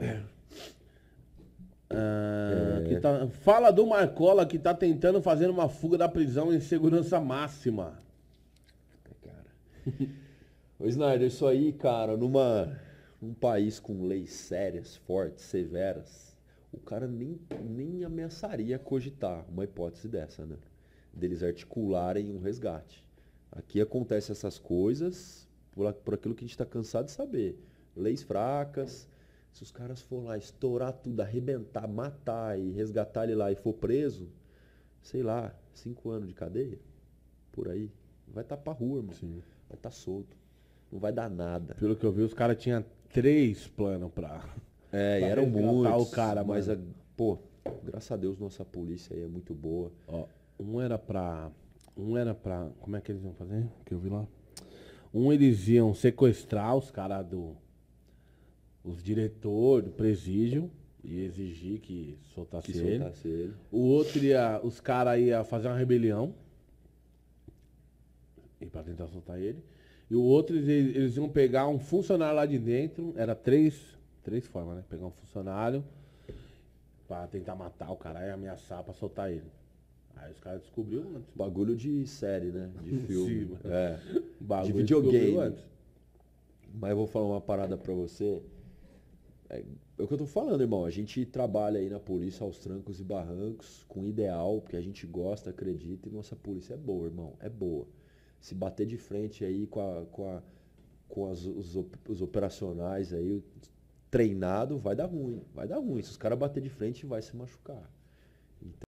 É. Ah, é. tá... Fala do Marcola que tá tentando fazer uma fuga da prisão em segurança máxima. Cara. Ô Snyder, isso aí, cara, numa, num país com leis sérias, fortes, severas, o cara nem, nem ameaçaria cogitar uma hipótese dessa, né? Deles articularem um resgate. Aqui acontece essas coisas por, por aquilo que a gente está cansado de saber. Leis fracas, se os caras for lá estourar tudo, arrebentar, matar e resgatar ele lá e for preso, sei lá, cinco anos de cadeia, por aí, vai estar tá pra rua, mano. Sim. Vai estar tá solto. Não vai dar nada. Pelo que eu vi, os caras tinham três planos pra. É, pra eram muitos. o cara, mas, a, é, pô, graças a Deus nossa polícia aí é muito boa. Ó, um era pra. Um era pra. Como é que eles iam fazer? Que eu vi lá. Um eles iam sequestrar os caras do os diretores do presídio e exigir que soltasse, que ele. soltasse ele. O outro ia, os caras iam fazer uma rebelião e para tentar soltar ele. E o outro, eles, eles iam pegar um funcionário lá de dentro, era três, três formas, né? Pegar um funcionário para tentar matar o cara e ameaçar para soltar ele. Aí os caras descobriu antes. Bagulho de série, né? De filme. Sim, é. Bagulho de videogame. Mas eu vou falar uma parada para você é, é o que eu tô falando, irmão. A gente trabalha aí na polícia aos trancos e barrancos com ideal, porque a gente gosta, acredita, e nossa polícia é boa, irmão. É boa. Se bater de frente aí com, a, com, a, com as, os, os operacionais aí, treinado, vai dar ruim. Vai dar ruim. Se os caras bater de frente, vai se machucar.